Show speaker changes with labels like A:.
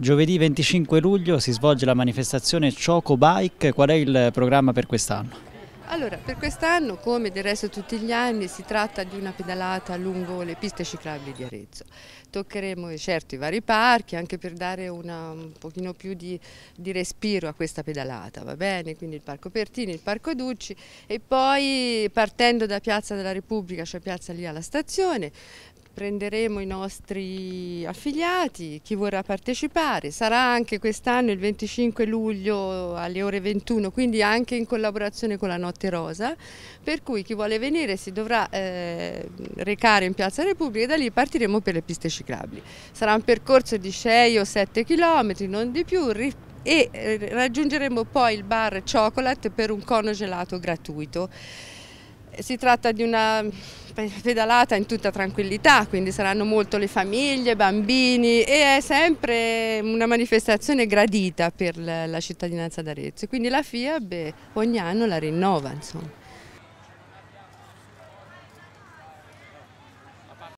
A: Giovedì 25 luglio si svolge la manifestazione Choco Bike, qual è il programma per quest'anno?
B: Allora, per quest'anno, come del resto tutti gli anni, si tratta di una pedalata lungo le piste ciclabili di Arezzo. Toccheremo eh, certo i vari parchi anche per dare una, un pochino più di, di, respiro a questa pedalata, va bene? Quindi il Parco Pertini, il Parco Ducci e poi partendo da Piazza della Repubblica, cioè Piazza lì alla stazione, prenderemo i nostri affiliati, chi vorrà partecipare. Sarà anche quest'anno il 25 luglio alle ore 21, quindi anche in collaborazione con la Notte Rosa, per cui chi vuole venire si dovrà eh, recare in Piazza Repubblica e da lì partiremo per le piste ciclabili. Sarà un percorso di 6 o 7 km, non di più, e eh, raggiungeremo poi il bar Chocolate per un cono gelato gratuito. Si tratta di una pedalata in tutta tranquillità, quindi saranno molto le famiglie, i bambini e è sempre una manifestazione gradita per la cittadinanza d'Arezzo. Quindi la FIAB ogni anno la rinnova. Insomma.